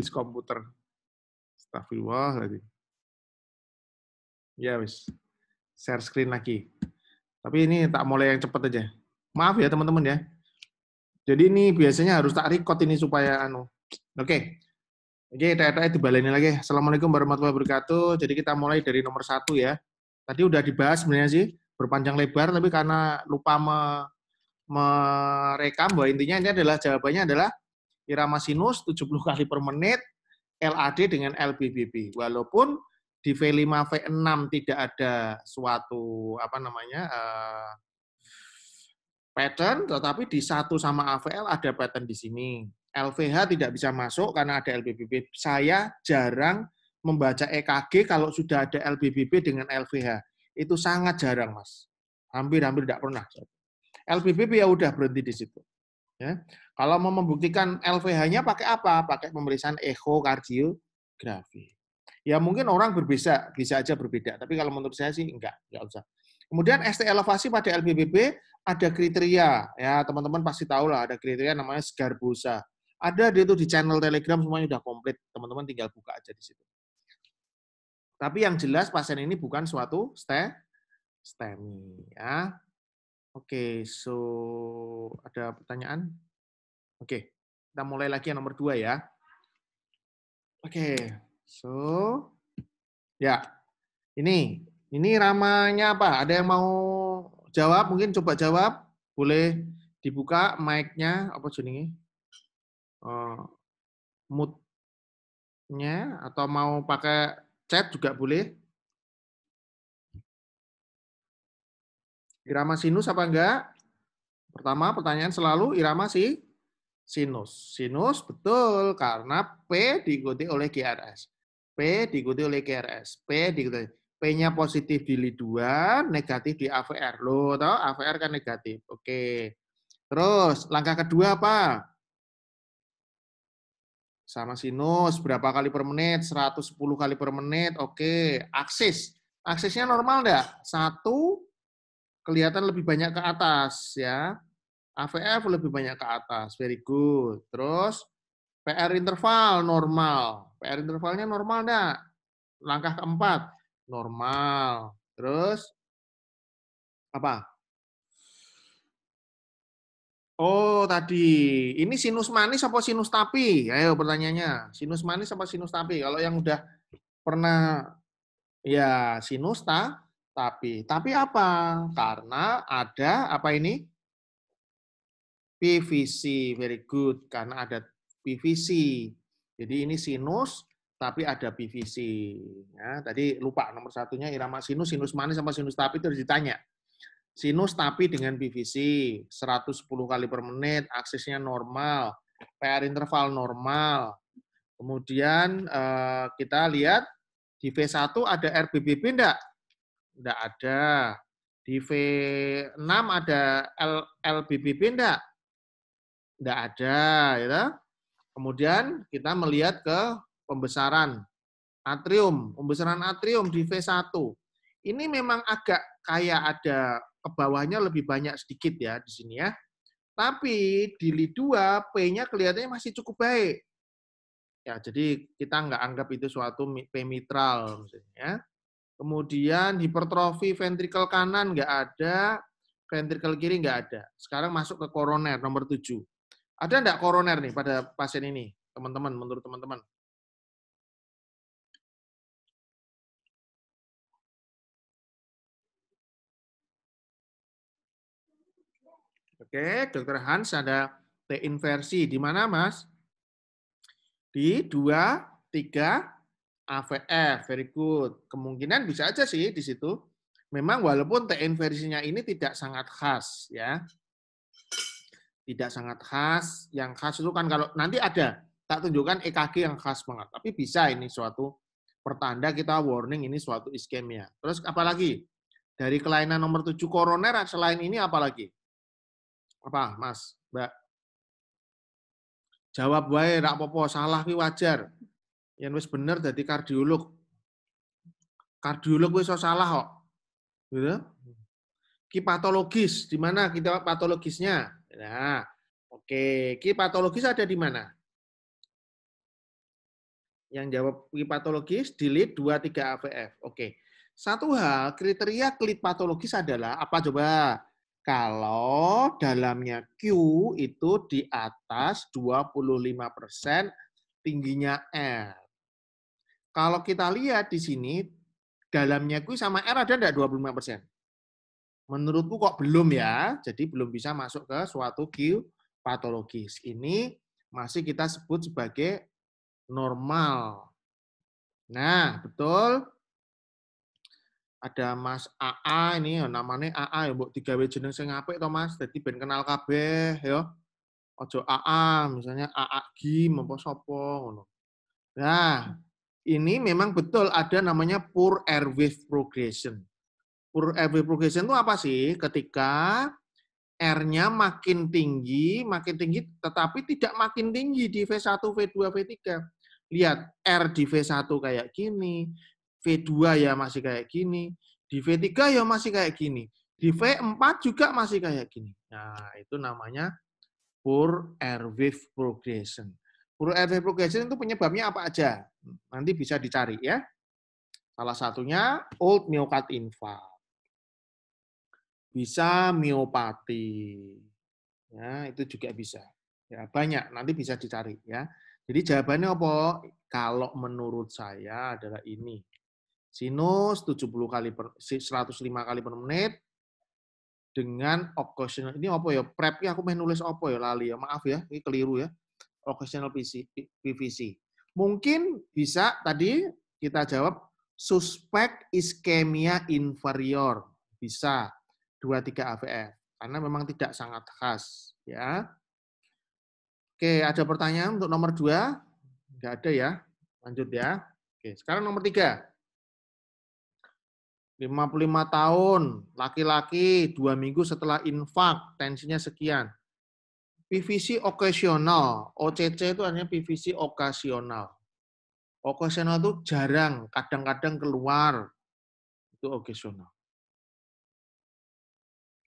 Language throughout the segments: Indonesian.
di komputer. lagi, Ya wis. Share screen lagi. Tapi ini tak mulai yang cepat aja. Maaf ya teman-teman ya. Jadi ini biasanya harus tak record ini supaya anu. Oke. Oke, tanya-tanya dibaleni lagi. Assalamualaikum warahmatullahi wabarakatuh. Jadi kita mulai dari nomor satu ya. Tadi udah dibahas sebenarnya sih, berpanjang lebar, tapi karena lupa merekam bahwa intinya ini adalah jawabannya adalah irama sinus 70 kali per menit, LAD dengan LBBB. Walaupun di V5 V6 tidak ada suatu apa namanya eh, pattern, tetapi di satu sama AVL ada pattern di sini. LVH tidak bisa masuk karena ada LBBB. Saya jarang membaca EKG kalau sudah ada LBBB dengan LVH. Itu sangat jarang, Mas. Hampir-hampir tidak pernah. LBBB ya udah berhenti di situ. Ya. Kalau mau membuktikan LVH-nya pakai apa? Pakai pemeriksaan ekokardiografi. Ya mungkin orang berbeda, bisa aja berbeda. Tapi kalau menurut saya sih enggak, enggak usah. Kemudian ST elevasi pada LBBB ada kriteria. Ya teman-teman pasti tahu lah ada kriteria namanya Sgarbosa. Ada di itu di channel Telegram semuanya sudah komplit. Teman-teman tinggal buka aja di situ. Tapi yang jelas pasien ini bukan suatu ste STEMI ya. Oke, okay, so ada pertanyaan? Oke, kita mulai lagi yang nomor dua ya. Oke, so ya ini ini ramanya apa? Ada yang mau jawab? Mungkin coba jawab. Boleh dibuka mic-nya apa jenenge? Uh, oh, nya atau mau pakai chat juga boleh. Irama sinus apa enggak? Pertama, pertanyaan selalu irama sih sinus. Sinus betul karena P diikuti oleh GRS. P diikuti oleh GRS. P diikuti P-nya positif di li negatif di AVR. Loh, tau, AVR kan negatif. Oke. Terus, langkah kedua apa? Sama sinus, berapa kali per menit? 110 kali per menit. Oke, aksis. Aksisnya normal enggak? Satu, kelihatan lebih banyak ke atas. ya AVF lebih banyak ke atas, very good. Terus PR interval normal. PR intervalnya normal enggak? Langkah keempat, normal. Terus apa? Oh, tadi. Ini sinus manis apa sinus tapi? Ayo pertanyaannya. Sinus manis apa sinus tapi? Kalau yang udah pernah ya sinus ta, tapi. Tapi apa? Karena ada apa ini? PVC, very good, karena ada PVC. Jadi ini sinus, tapi ada PVC. Ya, tadi lupa nomor satunya irama sinus, sinus manis sama sinus tapi itu harus ditanya. Sinus tapi dengan PVC, 110 kali per menit, aksesnya normal, PR interval normal. Kemudian eh, kita lihat di V1 ada RBBB enggak? Enggak ada. Di V6 ada LBBP LBBB enggak? Tidak ada. Ya. Kemudian kita melihat ke pembesaran atrium. Pembesaran atrium di V1. Ini memang agak kayak ada ke bawahnya lebih banyak sedikit ya di sini ya. Tapi di lid 2 P-nya kelihatannya masih cukup baik. Ya, jadi kita nggak anggap itu suatu P mitral misalnya. Ya. Kemudian hipertrofi ventrikel kanan nggak ada, ventrikel kiri nggak ada. Sekarang masuk ke koroner nomor 7. Ada enggak koroner nih pada pasien ini, teman-teman, menurut teman-teman? Oke, dokter Hans ada T inversi di mana, Mas? Di 2, 3, AVF. Very good. Kemungkinan bisa aja sih di situ. Memang walaupun T inversinya ini tidak sangat khas ya tidak sangat khas. Yang khas itu kan kalau nanti ada, tak tunjukkan EKG yang khas banget. Tapi bisa ini suatu pertanda kita warning ini suatu iskemia. Terus apalagi? Dari kelainan nomor 7 koroner selain ini apalagi? Apa, Mas? Mbak? Jawab wae rak popo salah ki wajar. Yang wis bener jadi kardiolog. Kardiolog wis salah kok. Gitu? Kipatologis di mana kita patologisnya? Nah, oke, kipatologis ada di mana? Yang jawab kipatologis patologis di lead 3 AVF. Oke. Satu hal kriteria lead patologis adalah apa coba? Kalau dalamnya Q itu di atas 25% tingginya R. Kalau kita lihat di sini, dalamnya Q sama R ada enggak 25%? Menurutku kok belum ya, jadi belum bisa masuk ke suatu Q patologis. Ini masih kita sebut sebagai normal. Nah, betul. Ada Mas AA ini, ya, namanya AA ya, tiga W jeneng saya ngapain toh Mas, jadi ben kenal KB, yo, ya. Ojo AA, misalnya AA Gim apa sopo, Nah, ini memang betul ada namanya poor airway progression. Every eh, progression itu apa sih? Ketika R-nya makin tinggi, makin tinggi, tetapi tidak makin tinggi di V1, V2, V3. Lihat, R di V1 kayak gini, V2 ya masih kayak gini, di V3 ya masih kayak gini, di V4 juga masih kayak gini. Nah, itu namanya poor Wave progression. Poor Wave progression itu penyebabnya apa aja? Nanti bisa dicari ya. Salah satunya old myocard infarct bisa miopati. Ya, itu juga bisa. Ya, banyak nanti bisa dicari ya. Jadi jawabannya apa? Kalau menurut saya adalah ini. Sinus 70 kali per, 105 kali per menit dengan occasional ini apa ya? Prep ya aku menulis nulis apa ya lali ya. Maaf ya, ini keliru ya. Occasional PVC. Mungkin bisa tadi kita jawab suspek iskemia inferior. Bisa dua tiga AVF karena memang tidak sangat khas ya. Oke, hmm. ada pertanyaan untuk nomor dua Enggak ada ya. Lanjut ya. Oke, sekarang nomor 3. 55 tahun, laki-laki, dua minggu setelah infak, tensinya sekian. PVC occasional, OCC itu hanya PVC okasional. Okasional itu jarang, kadang-kadang keluar. Itu occasional.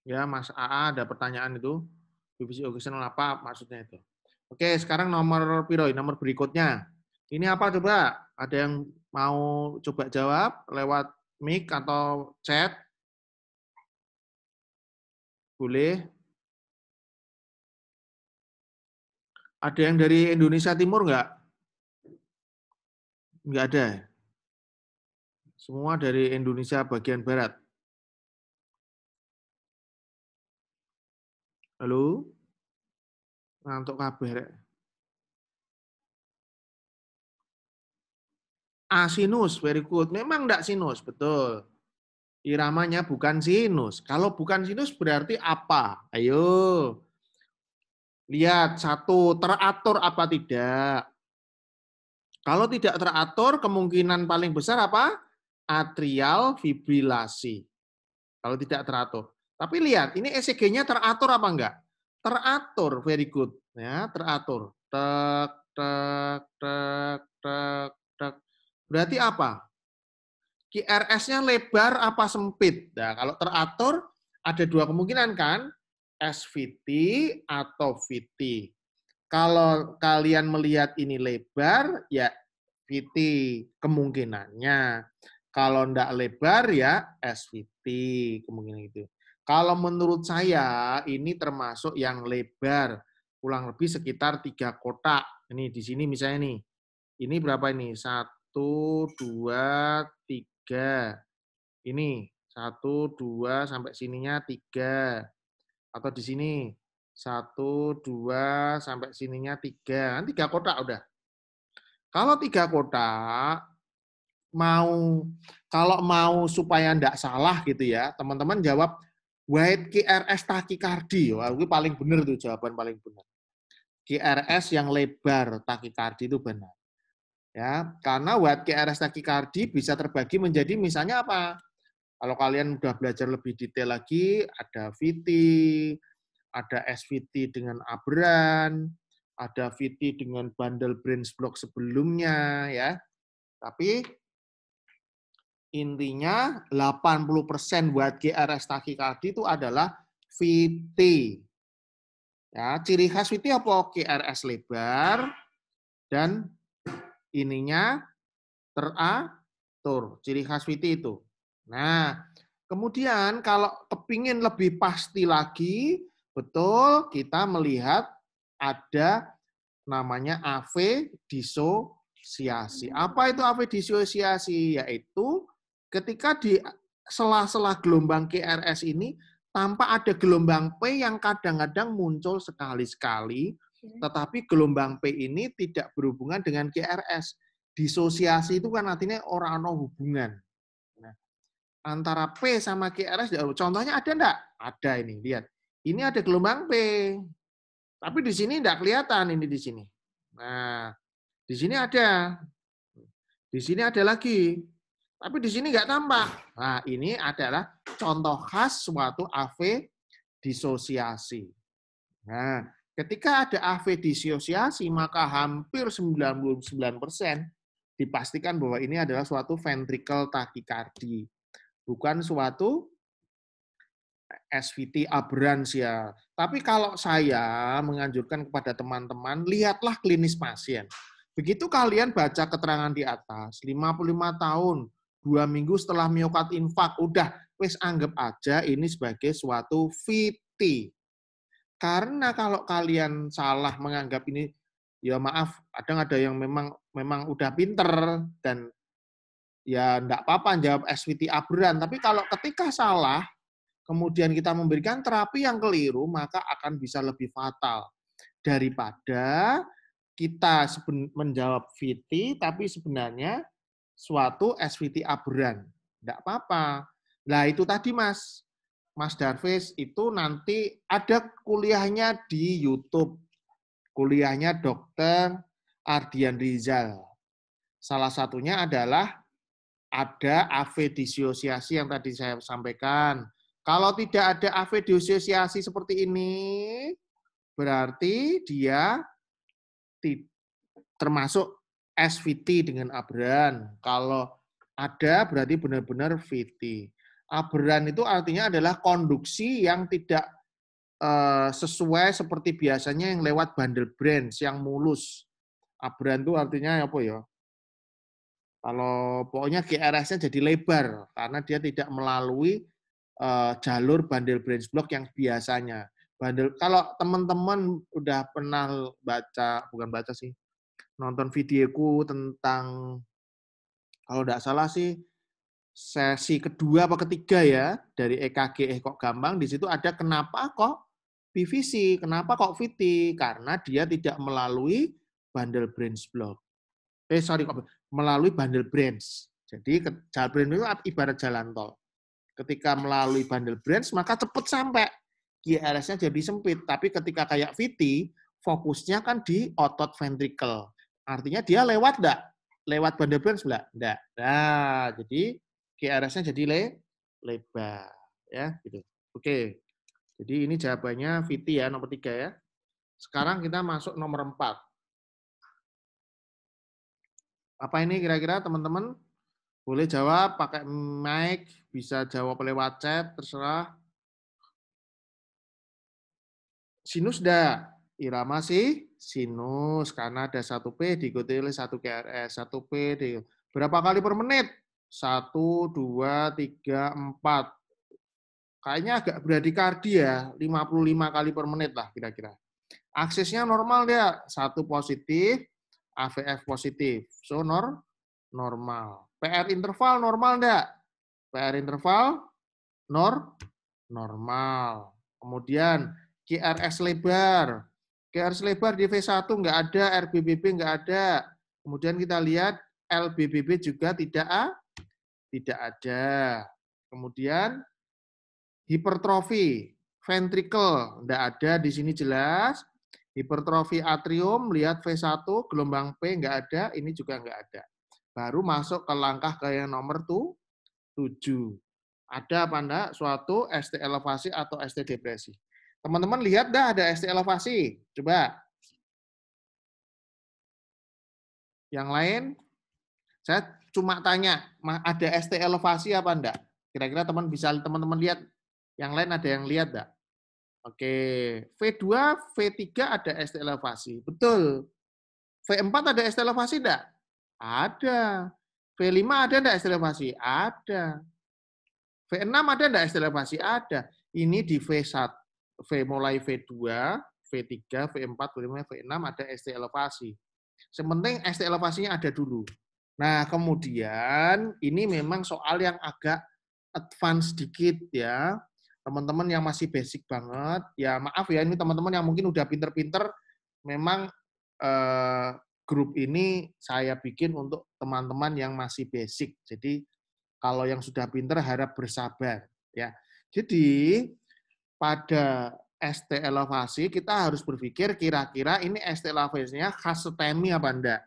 Ya, Mas AA ada pertanyaan itu. Divisi occasional apa maksudnya itu. Oke, sekarang nomor piroi, nomor berikutnya. Ini apa coba? Ada yang mau coba jawab lewat mic atau chat? Boleh. Ada yang dari Indonesia Timur enggak? Enggak ada. Semua dari Indonesia bagian barat. Halo? untuk kabeh rek. Ah, sinus, very good. Memang tidak sinus, betul. Iramanya bukan sinus. Kalau bukan sinus berarti apa? Ayo. Lihat, satu, teratur apa tidak. Kalau tidak teratur, kemungkinan paling besar apa? Atrial fibrilasi. Kalau tidak teratur. Tapi lihat, ini ECG-nya teratur apa enggak? Teratur, very good. Ya, teratur. Tek, tek, tek, tek, tek. Berarti apa? QRS-nya lebar apa sempit? Nah, kalau teratur, ada dua kemungkinan kan? SVT atau VT. Kalau kalian melihat ini lebar, ya VT kemungkinannya. Kalau enggak lebar, ya SVT kemungkinan itu. Kalau menurut saya ini termasuk yang lebar, kurang lebih sekitar tiga kotak. Ini di sini misalnya nih, ini berapa ini? Satu, dua, tiga. Ini satu, dua sampai sininya tiga. Atau di sini satu, dua sampai sininya tiga. tiga kotak udah. Kalau tiga kotak mau kalau mau supaya ndak salah gitu ya, teman-teman jawab White QRS takikardi. Wah, itu paling benar tuh jawaban paling benar. QRS yang lebar takikardi itu benar. Ya, karena white QRS takikardi bisa terbagi menjadi misalnya apa? Kalau kalian udah belajar lebih detail lagi, ada VT, ada SVT dengan abran, ada VT dengan bundle brain block sebelumnya ya. Tapi Intinya 80% buat GRS takikardi itu adalah VT. Ya, ciri khas VT apa? GRS lebar dan ininya teratur. Ciri khas VT itu. Nah, kemudian kalau kepingin lebih pasti lagi, betul kita melihat ada namanya AV disosiasi. Apa itu AV disosiasi? Yaitu ketika di sela-sela gelombang krs ini tanpa ada gelombang P yang kadang-kadang muncul sekali-sekali, tetapi gelombang P ini tidak berhubungan dengan krs Disosiasi itu kan artinya orang no hubungan. Nah, antara P sama krs ya, contohnya ada enggak? Ada ini, lihat. Ini ada gelombang P. Tapi di sini enggak kelihatan ini di sini. Nah, di sini ada. Di sini ada lagi tapi di sini nggak tampak. Nah, ini adalah contoh khas suatu AV disosiasi. Nah, ketika ada AV disosiasi, maka hampir 99% dipastikan bahwa ini adalah suatu ventricle tachycardi, bukan suatu SVT ya. Tapi kalau saya menganjurkan kepada teman-teman, lihatlah klinis pasien. Begitu kalian baca keterangan di atas, 55 tahun, dua minggu setelah miokat infak udah wes anggap aja ini sebagai suatu VT karena kalau kalian salah menganggap ini ya maaf kadang ada yang memang memang udah pinter dan ya enggak apa-apa jawab SVT abran tapi kalau ketika salah kemudian kita memberikan terapi yang keliru maka akan bisa lebih fatal daripada kita menjawab VT tapi sebenarnya suatu SVT aburan, Tidak apa-apa. Nah itu tadi Mas, Mas Darvis itu nanti ada kuliahnya di YouTube. Kuliahnya dokter Ardian Rizal. Salah satunya adalah ada AV disosiasi yang tadi saya sampaikan. Kalau tidak ada AV disosiasi seperti ini, berarti dia termasuk SVT dengan aberan. Kalau ada berarti benar-benar VT. Aberan itu artinya adalah konduksi yang tidak eh, sesuai seperti biasanya yang lewat bundle branch yang mulus. Aberan itu artinya apa ya? Kalau pokoknya GRS-nya jadi lebar karena dia tidak melalui eh, jalur bundle branch block yang biasanya. Bundle kalau teman-teman udah pernah baca bukan baca sih nonton videoku tentang kalau tidak salah sih sesi kedua apa ketiga ya dari EKG eh kok gampang di situ ada kenapa kok PVC, kenapa kok VT? Karena dia tidak melalui bundle branch block. Eh sorry kok melalui bundle branch. Jadi jalan branch itu ibarat jalan tol. Ketika melalui bundle branch maka cepat sampai. GRS-nya jadi sempit, tapi ketika kayak VT, fokusnya kan di otot ventricle Artinya dia lewat enggak? Lewat Bandar de sebelah? Enggak. Nah, jadi GRS-nya jadi le lebar. Ya, gitu. Oke. Jadi ini jawabannya VT ya, nomor tiga ya. Sekarang kita masuk nomor empat Apa ini kira-kira teman-teman? Boleh jawab pakai mic, bisa jawab lewat chat, terserah. Sinus da, irama sih sinus karena ada satu p diikuti oleh satu QRS, satu p di berapa kali per menit? Satu, dua, tiga, empat. Kayaknya agak ya, lima ya, 55 kali per menit lah kira-kira. Aksesnya normal ya, satu positif, AVF positif. So nor normal. PR interval normal enggak? PR interval nor normal. Kemudian QRS lebar GR selebar di V1 nggak ada, RBBB nggak ada. Kemudian kita lihat LBBB juga tidak A, tidak ada. Kemudian hipertrofi ventricle enggak ada di sini jelas. Hipertrofi atrium lihat V1 gelombang P enggak ada, ini juga enggak ada. Baru masuk ke langkah ke yang nomor 7. Ada apa enggak suatu ST elevasi atau ST depresi? Teman-teman lihat dah ada ST elevasi. Coba. Yang lain, saya cuma tanya, ada ST elevasi apa enggak? Kira-kira teman bisa teman-teman lihat. Yang lain ada yang lihat enggak? Oke, V2, V3 ada ST elevasi. Betul. V4 ada ST elevasi enggak? Ada. V5 ada enggak ST elevasi? Ada. V6 ada enggak ST elevasi? Ada. Ini di V1, V mulai V2, V3, V4, V5, V6 ada ST elevasi. Sementing ST elevasinya ada dulu. Nah, kemudian ini memang soal yang agak advance sedikit ya. Teman-teman yang masih basic banget, ya maaf ya ini teman-teman yang mungkin udah pinter-pinter, memang eh, grup ini saya bikin untuk teman-teman yang masih basic. Jadi kalau yang sudah pinter harap bersabar ya. Jadi pada ST elevasi, kita harus berpikir kira-kira ini ST elevasinya khas setemi apa enggak.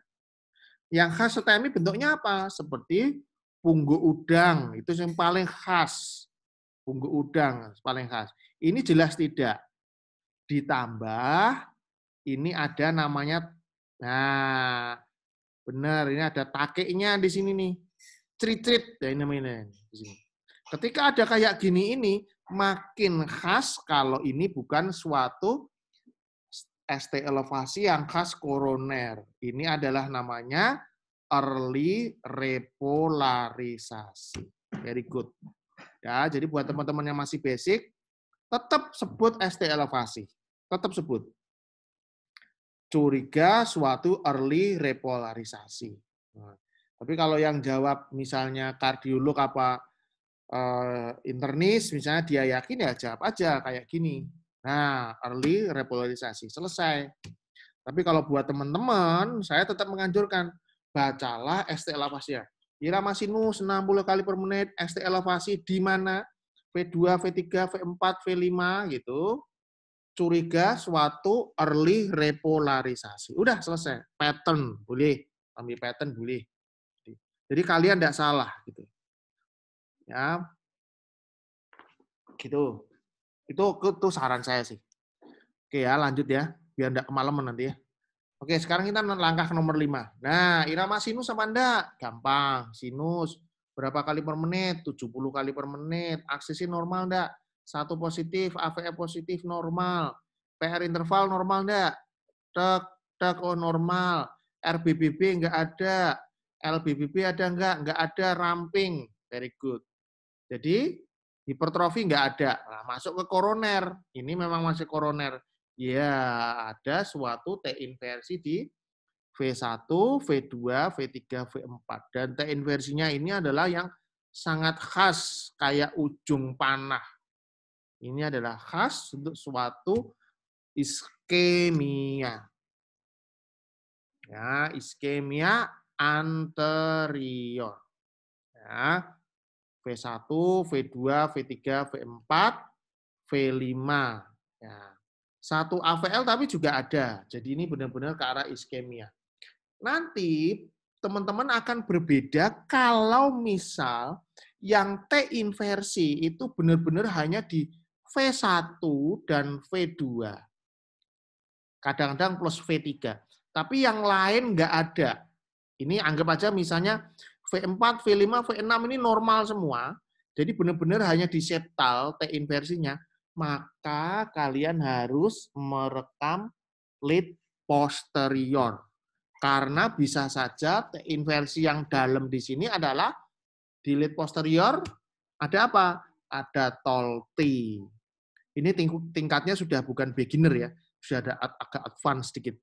Yang khas setemi bentuknya apa? Seperti punggu udang, itu yang paling khas. Punggu udang paling khas. Ini jelas tidak. Ditambah ini ada namanya nah benar ini ada takeknya di sini nih. Cerit-cerit, ya ini namanya di Ketika ada kayak gini ini, makin khas kalau ini bukan suatu ST elevasi yang khas koroner. Ini adalah namanya early repolarisasi. Very good. Ya, jadi buat teman-teman yang masih basic, tetap sebut ST elevasi. Tetap sebut. Curiga suatu early repolarisasi. Nah, tapi kalau yang jawab misalnya kardiolog apa uh, internis misalnya dia yakin ya jawab aja kayak gini. Nah, early repolarisasi selesai. Tapi kalau buat teman-teman, saya tetap menganjurkan bacalah ST ya. Irama sinus 60 kali per menit, ST elevasi di mana? V2, V3, V4, V5 gitu. Curiga suatu early repolarisasi. Udah selesai. Pattern boleh, ambil pattern boleh. Jadi kalian tidak salah gitu ya gitu itu itu saran saya sih oke ya lanjut ya biar tidak kemalaman nanti ya oke sekarang kita langkah nomor lima nah irama sinus sama anda gampang sinus berapa kali per menit 70 kali per menit aksesi normal ndak satu positif AVF e positif normal PR interval normal ndak tek tek oh normal RBBB enggak ada LBBB ada enggak enggak ada ramping very good jadi hipertrofi nggak ada. Nah, masuk ke koroner. Ini memang masih koroner. Ya, ada suatu T inversi di V1, V2, V3, V4. Dan T inversinya ini adalah yang sangat khas, kayak ujung panah. Ini adalah khas untuk suatu iskemia. Ya, iskemia anterior. Ya, V1, V2, V3, V4, V5. Ya. Satu AVL tapi juga ada. Jadi ini benar-benar ke arah iskemia. Nanti teman-teman akan berbeda kalau misal yang T inversi itu benar-benar hanya di V1 dan V2. Kadang-kadang plus V3. Tapi yang lain nggak ada. Ini anggap aja misalnya V4, V5, V6 ini normal semua. Jadi benar-benar hanya di septal T inversinya. Maka kalian harus merekam lead posterior. Karena bisa saja T inversi yang dalam di sini adalah di lead posterior ada apa? Ada tol T. Ini tingkatnya sudah bukan beginner ya, sudah ada agak advance sedikit.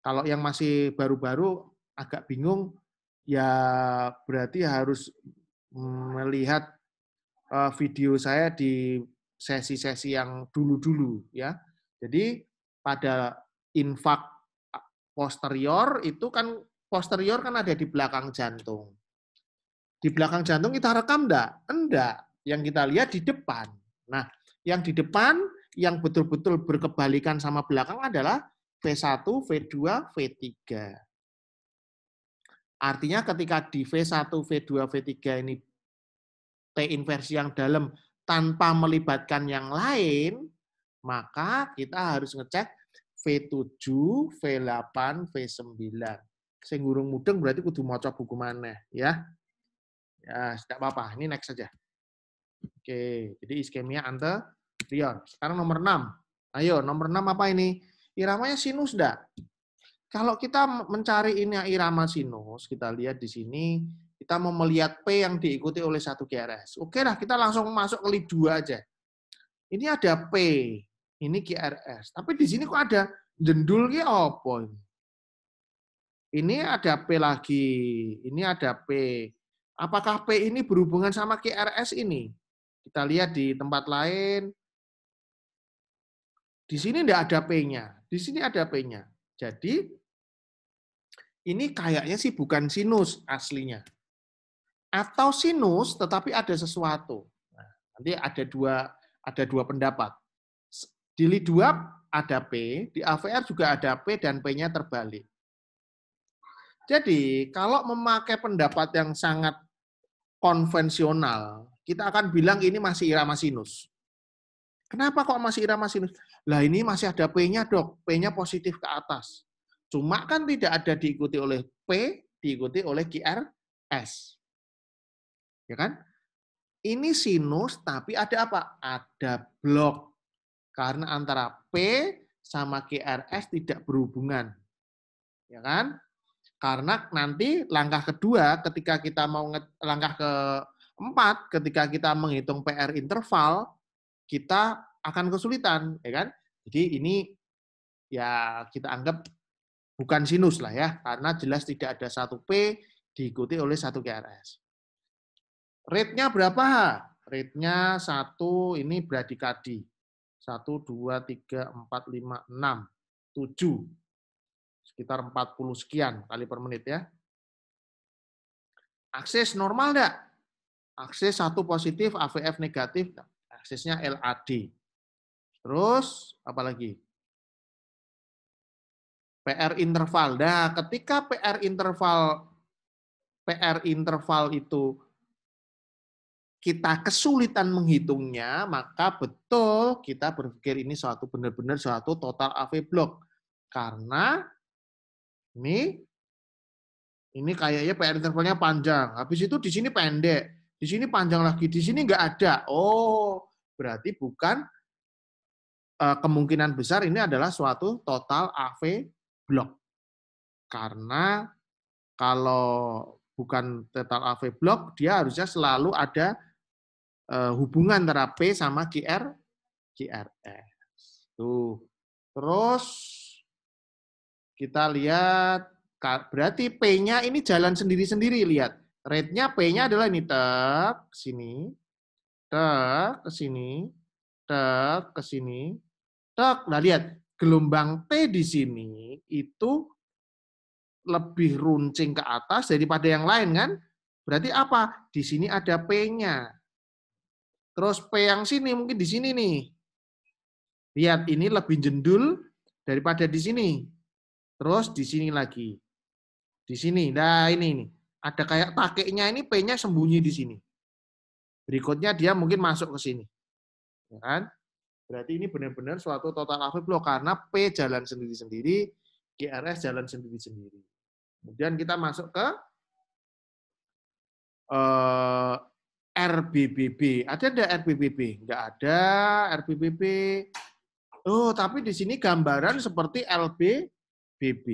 Kalau yang masih baru-baru agak bingung, ya berarti harus melihat eh, video saya di sesi-sesi yang dulu-dulu ya. Jadi pada infak posterior itu kan posterior kan ada di belakang jantung. Di belakang jantung kita rekam enggak? Enggak. Yang kita lihat di depan. Nah, yang di depan yang betul-betul berkebalikan sama belakang adalah V1, V2, V3. Artinya ketika di V1, V2, V3 ini T inversi yang dalam tanpa melibatkan yang lain, maka kita harus ngecek V7, V8, V9. Sing gurung mudeng berarti kudu maca buku mana ya. Ya, tidak apa-apa. Ini next saja. Oke, jadi iskemia Rion. Sekarang nomor 6. Ayo, nomor 6 apa ini? Iramanya sinus enggak? Kalau kita mencari ini irama sinus, kita lihat di sini, kita mau melihat P yang diikuti oleh satu GRS. Oke lah, kita langsung masuk ke lead 2 aja. Ini ada P, ini GRS. Tapi di sini kok ada jendul ini apa ini? ada P lagi, ini ada P. Apakah P ini berhubungan sama GRS ini? Kita lihat di tempat lain. Di sini tidak ada P-nya, di sini ada P-nya. Jadi ini kayaknya sih bukan sinus aslinya. Atau sinus tetapi ada sesuatu. Nah, nanti ada dua ada dua pendapat. Di liduap ada P, di AVR juga ada P dan P-nya terbalik. Jadi, kalau memakai pendapat yang sangat konvensional, kita akan bilang ini masih irama sinus. Kenapa kok masih irama sinus? Lah ini masih ada P-nya dok, P-nya positif ke atas. Cuma kan tidak ada diikuti oleh P, diikuti oleh QRS. Ya kan? Ini sinus tapi ada apa? Ada blok. Karena antara P sama QRS tidak berhubungan. Ya kan? Karena nanti langkah kedua ketika kita mau langkah ke empat ketika kita menghitung PR interval kita akan kesulitan, ya kan? Jadi ini ya kita anggap bukan sinus lah ya, karena jelas tidak ada satu P diikuti oleh satu KRS. Rate-nya berapa? Rate-nya satu ini bradikadi. Satu, dua, tiga, empat, lima, enam, tujuh. Sekitar empat puluh sekian kali per menit ya. Akses normal enggak? Akses satu positif, AVF negatif, aksesnya LAD. Terus, apalagi? PR interval. Nah, ketika PR interval PR interval itu kita kesulitan menghitungnya, maka betul kita berpikir ini suatu benar-benar suatu total AV block. Karena ini ini kayaknya PR intervalnya panjang. Habis itu di sini pendek, di sini panjang lagi, di sini nggak ada. Oh, berarti bukan eh, kemungkinan besar ini adalah suatu total AV block. Karena kalau bukan total AV block, dia harusnya selalu ada eh, hubungan antara P sama qr qrs Tuh. Terus kita lihat berarti P-nya ini jalan sendiri-sendiri lihat. Rate-nya P-nya adalah ini tek sini, tek ke sini, tek ke sini, tek. Nah lihat gelombang T di sini itu lebih runcing ke atas daripada yang lain kan? Berarti apa? Di sini ada P-nya. Terus P yang sini mungkin di sini nih. Lihat ini lebih jendul daripada di sini. Terus di sini lagi. Di sini. Nah, ini nih. Ada kayak takeknya ini P-nya sembunyi di sini. Berikutnya dia mungkin masuk ke sini. Ya kan? Berarti ini benar-benar suatu total afib loh, karena P jalan sendiri-sendiri, GRS jalan sendiri-sendiri. Kemudian kita masuk ke eh, RBBB. Ada ada RBBB? Enggak ada RBBB. Oh, tapi di sini gambaran seperti LBBB.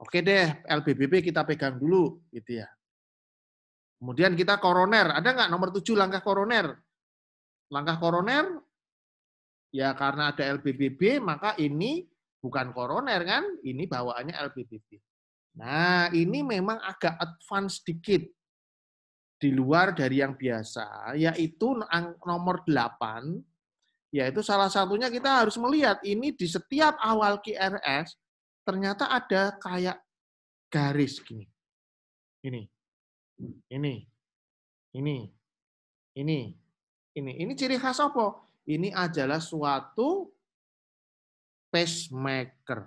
Oke deh, LBBB kita pegang dulu, gitu ya. Kemudian kita koroner. Ada nggak nomor 7 langkah koroner? Langkah koroner Ya karena ada LBBB maka ini bukan koroner kan, ini bawaannya LBBB. Nah, ini memang agak advance sedikit di luar dari yang biasa, yaitu nomor 8, yaitu salah satunya kita harus melihat ini di setiap awal QRS ternyata ada kayak garis gini. Ini. Ini. Ini. Ini. Ini. Ini ciri khas apa? ini adalah suatu pacemaker.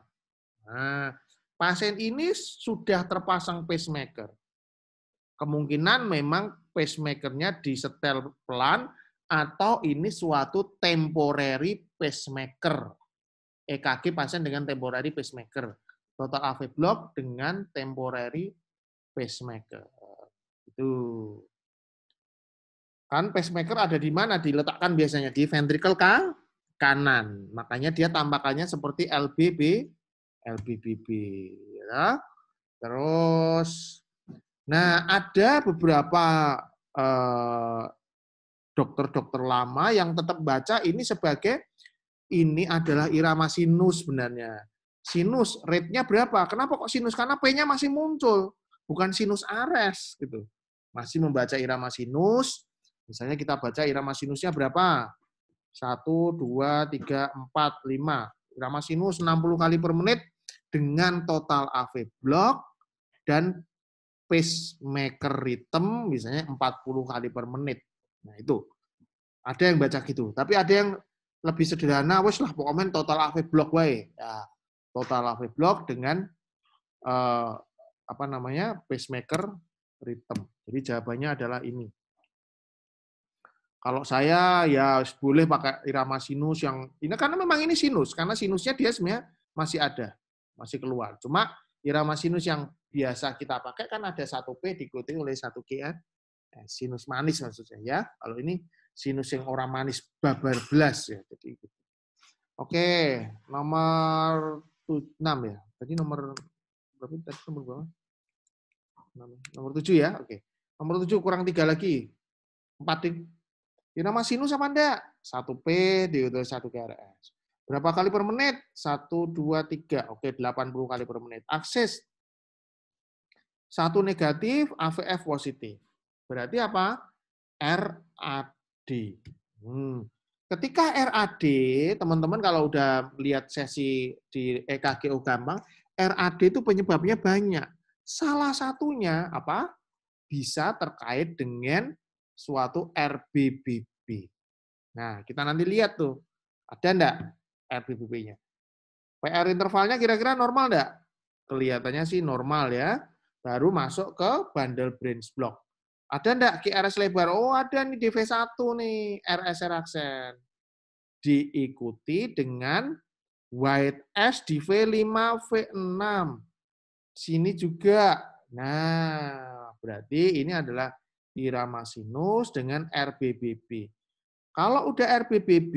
Nah, pasien ini sudah terpasang pacemaker. Kemungkinan memang pacemakernya disetel pelan atau ini suatu temporary pacemaker. EKG pasien dengan temporary pacemaker. Total AV block dengan temporary pacemaker. Itu. Kan pacemaker ada di mana? Diletakkan biasanya di ventrikel ka? kanan. Makanya dia tampakannya seperti LBB, LBBB. Ya. Terus, nah ada beberapa eh, dokter-dokter eh, lama yang tetap baca ini sebagai ini adalah irama sinus sebenarnya. Sinus rate-nya berapa? Kenapa kok sinus? Karena P-nya masih muncul, bukan sinus ares gitu. Masih membaca irama sinus, Misalnya kita baca irama sinusnya berapa? 1, 2, 3, 4, 5. Irama sinus 60 kali per menit dengan total AV block dan pacemaker rhythm misalnya 40 kali per menit. Nah itu. Ada yang baca gitu. Tapi ada yang lebih sederhana, wes lah pokoknya total AV block way. Ya, total AV block dengan uh, apa namanya pacemaker rhythm. Jadi jawabannya adalah ini. Kalau saya ya boleh pakai irama sinus yang ini karena memang ini sinus, karena sinusnya dia sebenarnya masih ada, masih keluar. Cuma irama sinus yang biasa kita pakai kan ada satu p diikuti oleh satu g kan? eh, sinus manis maksudnya ya. Kalau ini sinus yang orang manis babar belas ya. Jadi gitu. Oke, nomor enam ya. Tadi nomor berapa? Tadi nomor berapa? Ya. Nomor tujuh ya. Oke. Nomor tujuh kurang tiga lagi. empat di ya, nama sinus apa enggak? 1P diutus 1 GRS. Berapa kali per menit? 1, 2, 3. Oke, 80 kali per menit. Akses. 1 negatif, AVF positif. Berarti apa? RAD. Hmm. Ketika RAD, teman-teman kalau udah lihat sesi di EKGO gampang, RAD itu penyebabnya banyak. Salah satunya apa? Bisa terkait dengan suatu RBBB. Nah, kita nanti lihat tuh, ada enggak RBBB-nya. PR intervalnya kira-kira normal enggak? Kelihatannya sih normal ya. Baru masuk ke bundle branch block. Ada enggak QRS lebar? Oh, ada nih DV1 nih, RSR aksen. Diikuti dengan white S di V5, V6. Sini juga. Nah, berarti ini adalah irama sinus dengan RBBB. Kalau udah RBBB,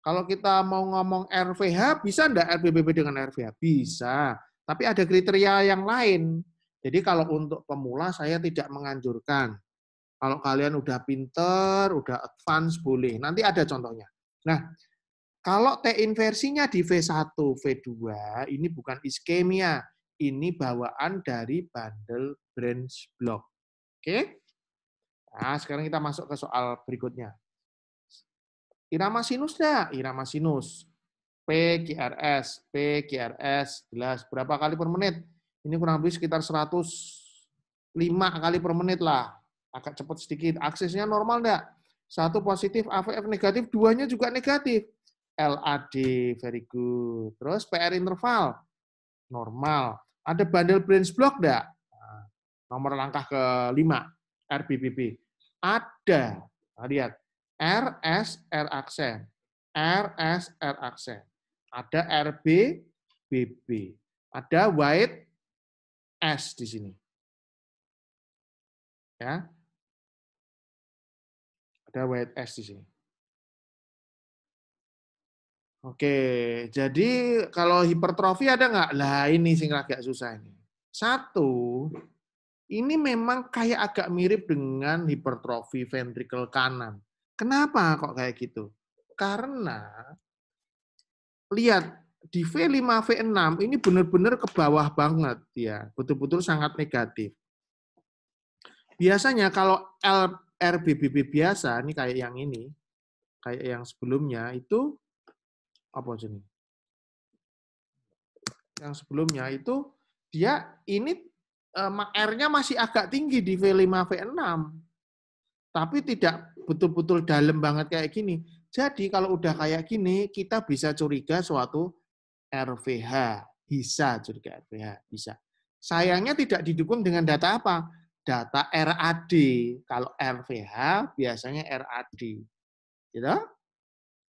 kalau kita mau ngomong RVH, bisa enggak RBBB dengan RVH? Bisa. Tapi ada kriteria yang lain. Jadi kalau untuk pemula saya tidak menganjurkan. Kalau kalian udah pinter, udah advance boleh. Nanti ada contohnya. Nah, kalau T inversinya di V1, V2, ini bukan iskemia. Ini bawaan dari bundle branch block. Oke? Nah, sekarang kita masuk ke soal berikutnya. Irama sinus enggak? irama sinus. PGRS, PGRS, jelas. Berapa kali per menit? Ini kurang lebih sekitar 105 kali per menit lah. Agak cepat sedikit. Aksesnya normal enggak? Satu positif, AVF negatif, duanya juga negatif. LAD, very good. Terus PR interval, normal. Ada bandel branch block enggak? nomor langkah ke lima RBBB. Ada, nah, lihat, RS, R aksen, RS, R aksen. Ada RB, Ada white S di sini. Ya. Ada white S di sini. Oke, jadi kalau hipertrofi ada nggak? Lah ini sih agak susah ini. Satu, ini memang kayak agak mirip dengan hipertrofi ventrikel kanan. Kenapa kok kayak gitu? Karena lihat di V5V6 ini benar-benar ke bawah banget ya, betul-betul sangat negatif. Biasanya kalau LRBBB biasa, ini kayak yang ini, kayak yang sebelumnya itu apa sih? Yang sebelumnya itu dia ini Eh, R-nya masih agak tinggi di V5, V6. Tapi tidak betul-betul dalam banget kayak gini. Jadi kalau udah kayak gini, kita bisa curiga suatu RVH. Bisa curiga RVH, bisa. Sayangnya tidak didukung dengan data apa? Data RAD. Kalau RVH biasanya RAD. Gitu?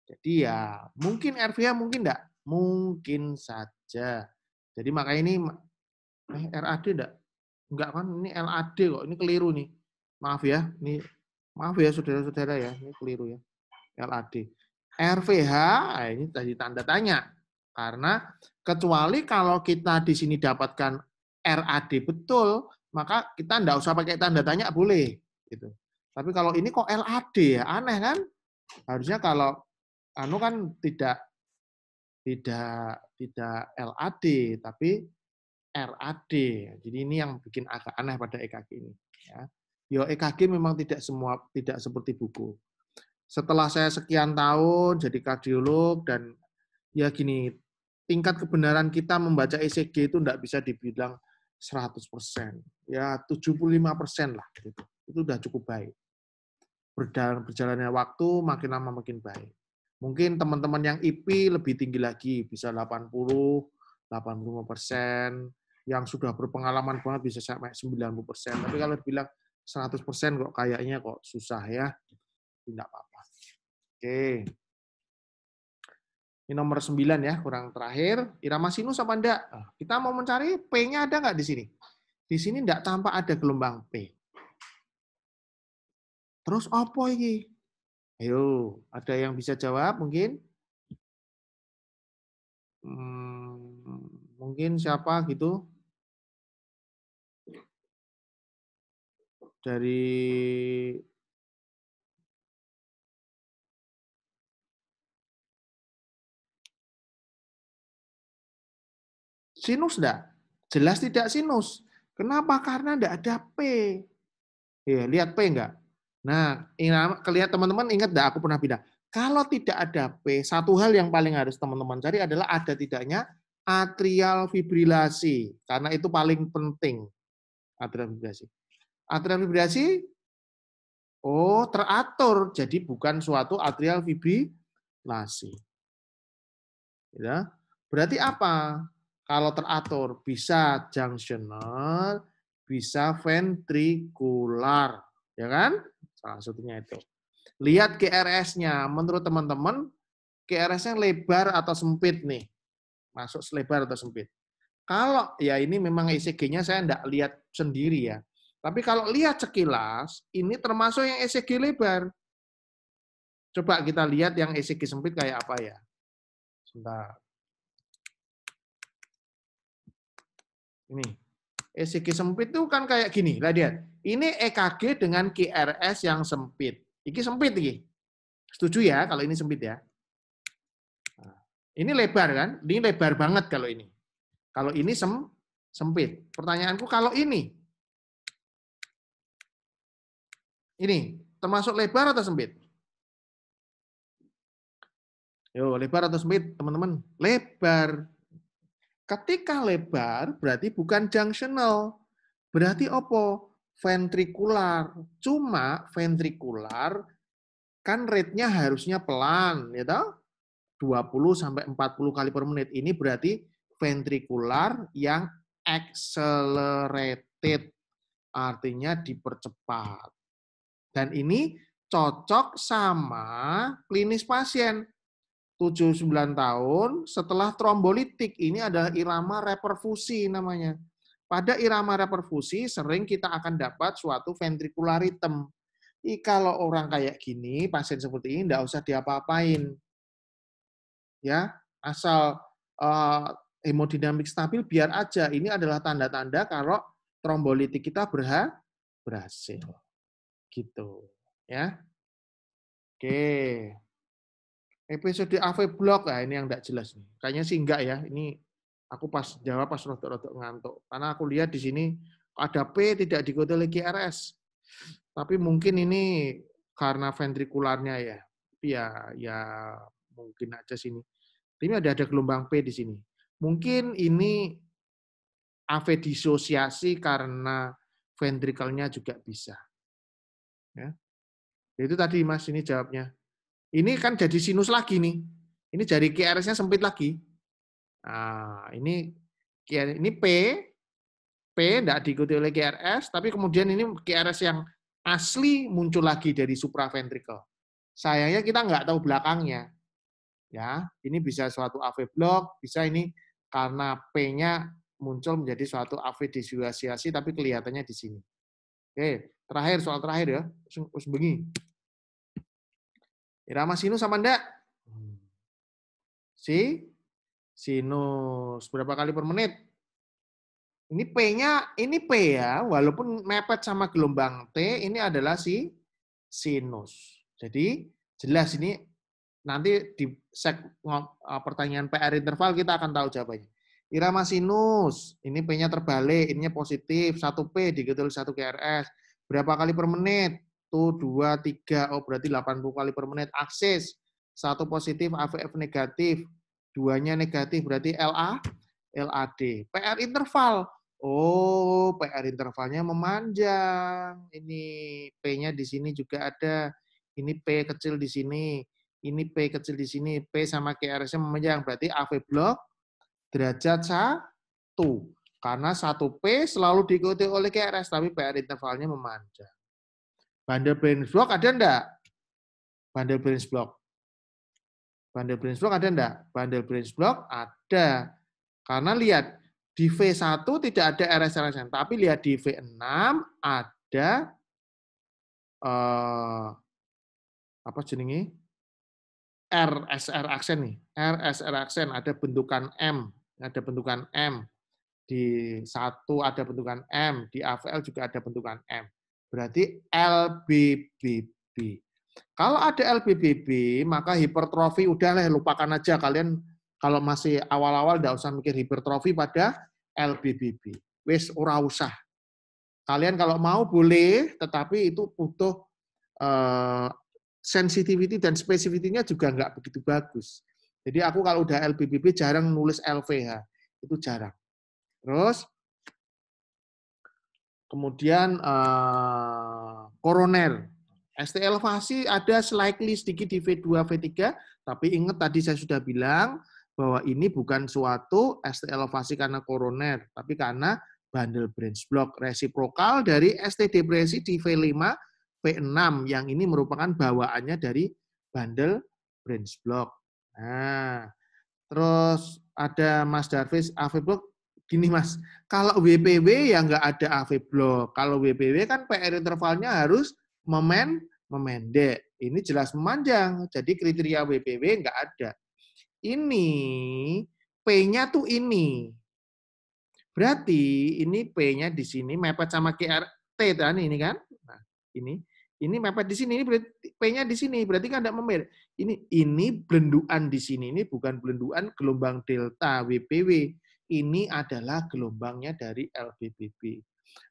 Jadi ya mungkin RVH mungkin enggak? Mungkin saja. Jadi maka ini eh, RAD enggak? Enggak kan, ini LAD kok, ini keliru nih. Maaf ya, ini maaf ya saudara-saudara ya, ini keliru ya. LAD. RVH ah, ini tadi tanda tanya. Karena kecuali kalau kita di sini dapatkan RAD betul, maka kita enggak usah pakai tanda tanya boleh gitu. Tapi kalau ini kok LAD ya, aneh kan? Harusnya kalau anu kan tidak tidak tidak LAD tapi RAD. Jadi ini yang bikin agak aneh pada EKG ini. Ya. Yo EKG memang tidak semua tidak seperti buku. Setelah saya sekian tahun jadi kardiolog dan ya gini tingkat kebenaran kita membaca ECG itu tidak bisa dibilang 100%. Ya 75% lah gitu. Itu sudah cukup baik. Berjalan, berjalannya waktu makin lama makin baik. Mungkin teman-teman yang IP lebih tinggi lagi bisa 80, 85 persen, yang sudah berpengalaman banget bisa sampai 90 persen. Tapi kalau bilang 100 persen kok kayaknya kok susah ya, tidak apa-apa. Oke. Ini nomor 9 ya, kurang terakhir. Irama sinus apa enggak? Kita mau mencari P-nya ada nggak di sini? Di sini enggak tampak ada gelombang P. Terus apa ini? Ayo, ada yang bisa jawab mungkin? Hmm, mungkin siapa gitu? dari sinus enggak? Jelas tidak sinus. Kenapa? Karena enggak ada P. Ya, lihat P enggak? Nah, kelihatan teman-teman ingat enggak aku pernah bilang, kalau tidak ada P, satu hal yang paling harus teman-teman cari adalah ada tidaknya atrial fibrilasi karena itu paling penting atrial fibrilasi. Atrial fibrilasi? Oh, teratur. Jadi bukan suatu atrial fibrilasi. Ya. Berarti apa? Kalau teratur bisa junctional, bisa ventrikular, ya kan? Salah satunya itu. Lihat GRS-nya. Menurut teman-teman, GRS-nya lebar atau sempit nih. Masuk selebar atau sempit. Kalau ya ini memang ECG-nya saya enggak lihat sendiri ya. Tapi kalau lihat sekilas, ini termasuk yang ECG lebar. Coba kita lihat yang ECG sempit kayak apa ya. Sebentar. Ini. ECG sempit itu kan kayak gini. lihat. Ini EKG dengan QRS yang sempit. Ini sempit iki. Setuju ya kalau ini sempit ya. Nah, ini lebar kan? Ini lebar banget kalau ini. Kalau ini sem sempit. Pertanyaanku kalau ini Ini termasuk lebar atau sempit? Yo, lebar atau sempit, teman-teman? Lebar. Ketika lebar berarti bukan junctional. Berarti opo? Ventrikular. Cuma ventrikular kan rate-nya harusnya pelan, ya toh? 20 sampai 40 kali per menit. Ini berarti ventrikular yang accelerated artinya dipercepat. Dan ini cocok sama klinis pasien. 79 tahun setelah trombolitik. Ini adalah irama reperfusi namanya. Pada irama reperfusi sering kita akan dapat suatu ventricular rhythm. kalau orang kayak gini, pasien seperti ini tidak usah diapa-apain. Ya, asal uh, hemodinamik stabil biar aja. Ini adalah tanda-tanda kalau trombolitik kita berha berhasil. Gitu, ya. Oke. Episode AV Blog, ya ah, ini yang tidak jelas. nih. Kayaknya sih enggak ya, ini aku pas jawab pas rotok-rotok ngantuk. Karena aku lihat di sini ada P tidak dikode lagi RS. Tapi mungkin ini karena ventrikularnya ya. Tapi ya, ya mungkin aja sini. Ini ada ada gelombang P di sini. Mungkin ini AV disosiasi karena ventrikelnya juga bisa. Ya. ya. Itu tadi Mas, ini jawabnya. Ini kan jadi sinus lagi nih. Ini jari QRS-nya sempit lagi. Nah, ini ini P, P tidak diikuti oleh QRS, tapi kemudian ini QRS yang asli muncul lagi dari supraventrikel. Sayangnya kita nggak tahu belakangnya. Ya, ini bisa suatu AV block, bisa ini karena P-nya muncul menjadi suatu AV disuasiasi, tapi kelihatannya di sini. Oke, Terakhir, soal terakhir ya. Us bengi. Irama sinus sama ndak? Si sinus. Berapa kali per menit? Ini P-nya, ini P ya, walaupun mepet sama gelombang T, ini adalah si sinus. Jadi jelas ini nanti di sek pertanyaan PR interval kita akan tahu jawabannya. Irama sinus, ini P-nya terbalik, ini positif, 1P digetul 1 krs Berapa kali per menit? Tuh, dua, tiga. Oh, berarti 80 kali per menit. Akses. Satu positif, AVF negatif. Duanya negatif, berarti LA, LAD. PR interval. Oh, PR intervalnya memanjang. Ini P-nya di sini juga ada. Ini P kecil di sini. Ini P kecil di sini. P sama QRS-nya memanjang. Berarti AV block derajat satu karena satu p selalu diikuti oleh krs tapi PR intervalnya memanjang. prince block ada enggak? prince block. prince block ada enggak? prince block ada. Karena lihat, di V1 tidak ada RS-RSN, tapi lihat di V6 ada eh, apa jenenge? RSR aksen nih. RSR aksen ada bentukan M, ada bentukan M di satu ada bentukan M, di AVL juga ada bentukan M. Berarti LBBB. Kalau ada LBBB, maka hipertrofi udahlah lupakan aja kalian kalau masih awal-awal tidak usah mikir hipertrofi pada LBBB. Wis ora usah. Kalian kalau mau boleh, tetapi itu butuh uh, sensitivity dan spesifitinya juga nggak begitu bagus. Jadi aku kalau udah LBBB jarang nulis LVH, itu jarang. Terus kemudian uh, koroner. ST elevasi ada slightly sedikit di V2, V3, tapi ingat tadi saya sudah bilang bahwa ini bukan suatu ST elevasi karena koroner, tapi karena bundle branch block resiprokal dari ST depresi di V5, V6 yang ini merupakan bawaannya dari bundle branch block. Nah, terus ada Mas Darvis, AV block gini mas, kalau WPW ya nggak ada AV block. Kalau WPW kan PR intervalnya harus memen, memendek. Ini jelas memanjang, jadi kriteria WPW nggak ada. Ini P-nya tuh ini. Berarti ini P-nya di sini mepet sama KRT kan ini kan? Nah, ini ini mepet di sini, ini P-nya di sini, berarti kan ada memir. Ini ini blenduan di sini, ini bukan blenduan gelombang delta WPW ini adalah gelombangnya dari LBBB.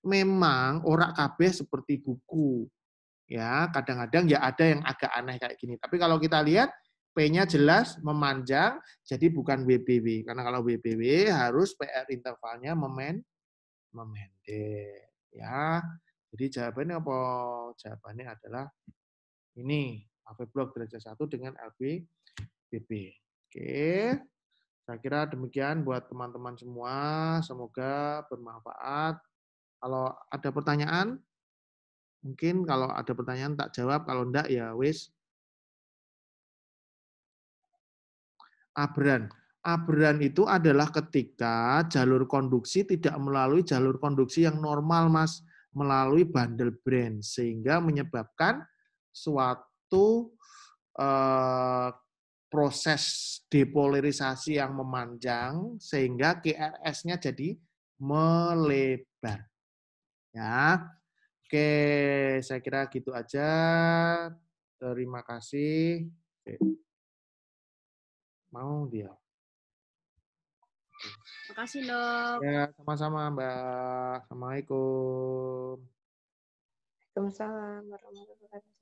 Memang orang kabeh seperti buku. Ya, kadang-kadang ya ada yang agak aneh kayak gini. Tapi kalau kita lihat P-nya jelas memanjang, jadi bukan WBW. Karena kalau WBW harus PR intervalnya memen memendek. Ya. Jadi jawabannya apa? Jawabannya adalah ini, AV blok derajat 1 dengan LB Oke. Oke. Saya kira demikian buat teman-teman semua. Semoga bermanfaat. Kalau ada pertanyaan, mungkin kalau ada pertanyaan tak jawab, kalau enggak ya wis. Abran. Abran itu adalah ketika jalur konduksi tidak melalui jalur konduksi yang normal, Mas, melalui bundle brand sehingga menyebabkan suatu eh, proses depolarisasi yang memanjang sehingga krs nya jadi melebar. Ya. Oke, saya kira gitu aja. Terima kasih. Oke. Mau dia. Terima kasih, Dok. Ya, sama-sama, Mbak. Assalamualaikum. Waalaikumsalam warahmatullahi wabarakatuh.